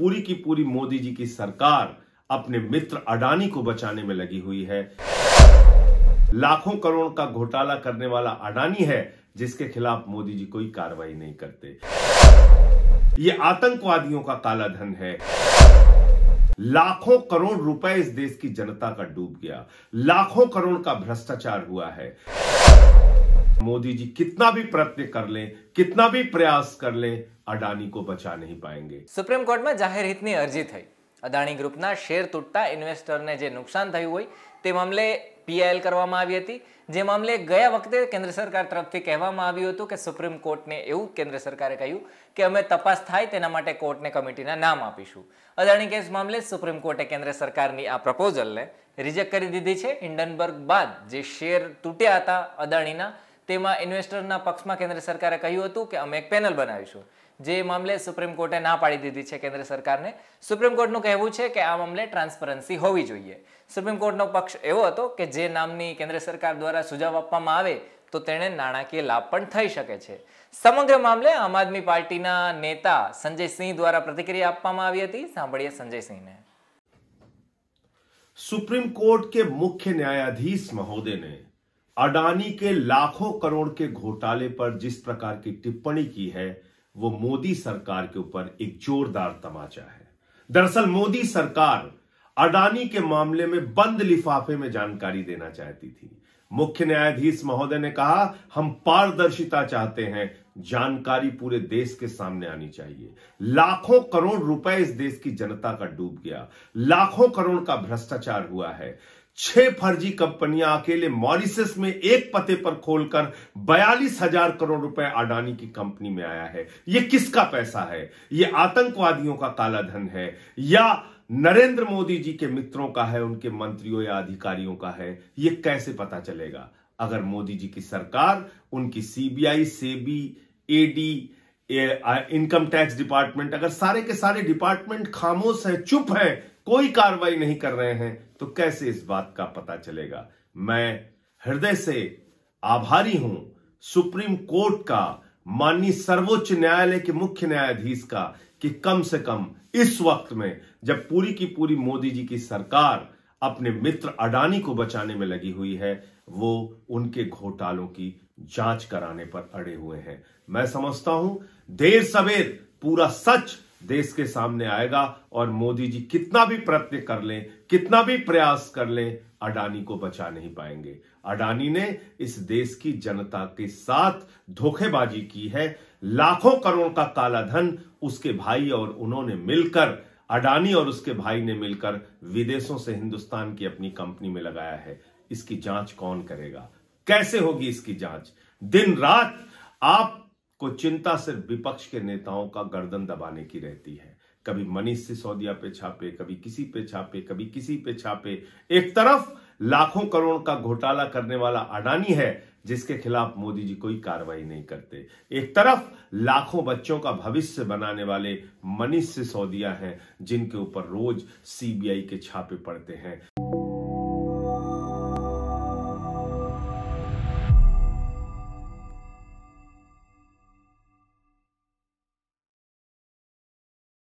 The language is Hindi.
पूरी की पूरी मोदी जी की सरकार अपने मित्र अडानी को बचाने में लगी हुई है लाखों करोड़ का घोटाला करने वाला अडानी है जिसके खिलाफ मोदी जी कोई कार्रवाई नहीं करते ये आतंकवादियों का काला धन है लाखों करोड़ रुपए इस देश की जनता का डूब गया लाखों करोड़ का भ्रष्टाचार हुआ है मोदी जी कितना भी प्रयत्न कर लें कितना भी प्रयास कर लें અડાની કો બચા નહીં પાએંગે સુપ્રીમ કોર્ટમાં જાહેર હિતની અરજી થઈ અદાણી ગ્રુપના શેર તૂટતા ઇન્વેસ્ટરને જે નુકસાન થયું હોય તે મામલે પીઆઈએલ કરવામાં આવી હતી જે મામલે ગયા વખતે કેન્દ્ર સરકાર તરફથી કહેવામાં આવ્યું હતું કે સુપ્રીમ કોર્ટને એવું કેન્દ્ર સરકારે કહ્યું કે અમે તપાસ થાય તેના માટે કોર્ટને કમિટીના નામ આપીશું અદાણી કેસ મામલે સુપ્રીમ કોર્ટે કેન્દ્ર સરકારની આ પ્રપોઝલને રિજેક્ટ કરી દીધી છે ઇન્ડનબર્ગ બાદ જે શેર તૂટ્યા હતા અદાણીના તેમાં ઇન્વેસ્ટરના પક્ષમાં કેન્દ્ર સરકારે કહ્યું હતું કે અમે એક પેનલ બનાવીશું જે મામલે સુપ્રીમ કોર્ટે ના પાડી દીધી છે કેન્દ્ર સરકારને સુપ્રીમ કોર્ટનું કહેવું છે કે આ મામલે ટ્રાન્સપરન્સી હોવી જોઈએ સુપ્રીમ કોર્ટનો પક્ષ એવો હતો કે જે નામની કેન્દ્ર સરકાર દ્વારા સુझाव આપવામાં આવે તો તેણે નાણાકીય લાભ પણ થઈ શકે છે સમગ્ર મામલે આમ આદમી પાર્ટીના નેતા સંજય સિંહ દ્વારા પ્રતિક્રિયા આપવામાં આવી હતી સાંભળીએ સંજય સિંહને સુપ્રીમ કોર્ટ કે મુખ્ય ન્યાયાધીશ महोदय अडानी के लाखों करोड़ के घोटाले पर जिस प्रकार की टिप्पणी की है वो मोदी सरकार के ऊपर एक जोरदार तमाचा है दरअसल मोदी सरकार अडानी के मामले में बंद लिफाफे में जानकारी देना चाहती थी मुख्य न्यायाधीश महोदय ने कहा हम पारदर्शिता चाहते हैं जानकारी पूरे देश के सामने आनी चाहिए लाखों करोड़ रुपए इस देश की जनता का डूब गया लाखों करोड़ का भ्रष्टाचार हुआ है छह फर्जी कंपनियां अकेले मॉरिसस में एक पते पर खोलकर बयालीस हजार करोड़ रुपए अडानी की कंपनी में आया है यह किसका पैसा है यह आतंकवादियों का काला धन है या नरेंद्र मोदी जी के मित्रों का है उनके मंत्रियों या अधिकारियों का है यह कैसे पता चलेगा अगर मोदी जी की सरकार उनकी CBI SEBI ED income tax department अगर सारे के सारे डिपार्टमेंट खामोश है चुप है कोई कार्रवाई नहीं कर रहे हैं तो कैसे इस बात का पता चलेगा मैं हृदय से आभारी हूं सुप्रीम कोर्ट का माननीय सर्वोच्च न्यायालय के मुख्य न्यायाधीश का कि कम से कम इस वक्त में जब पूरी की पूरी मोदी जी की सरकार अपने मित्र अडानी को बचाने में लगी हुई है वो उनके घोटालों की जांच कराने पर अड़े हुए हैं मैं समझता हूं देर सवेर पूरा सच देश के सामने आएगा और मोदी जी कितना भी प्रयत्न कर लें कितना भी प्रयास कर लें अडानी को बचा नहीं पाएंगे अडानी ने इस देश की जनता के साथ धोखेबाजी की है लाखों करोड़ का काला धन उसके भाई और उन्होंने मिलकर अडानी और उसके भाई ने मिलकर विदेशों से हिंदुस्तान की अपनी कंपनी में लगाया है इसकी जांच कौन करेगा कैसे होगी इसकी जांच दिन रात आप को चिंता सिर्फ विपक्ष के नेताओं का गर्दन दबाने की रहती है कभी मनीष सिसोदिया पे छापे कभी किसी पे छापे कभी किसी पे छापे एक तरफ लाखों करोड़ का घोटाला करने वाला अडानी है जिसके खिलाफ मोदी जी कोई कार्रवाई नहीं करते एक तरफ लाखों बच्चों का भविष्य बनाने वाले मनीष सिसोदिया हैं जिनके ऊपर रोज सीबीआई के छापे पड़ते हैं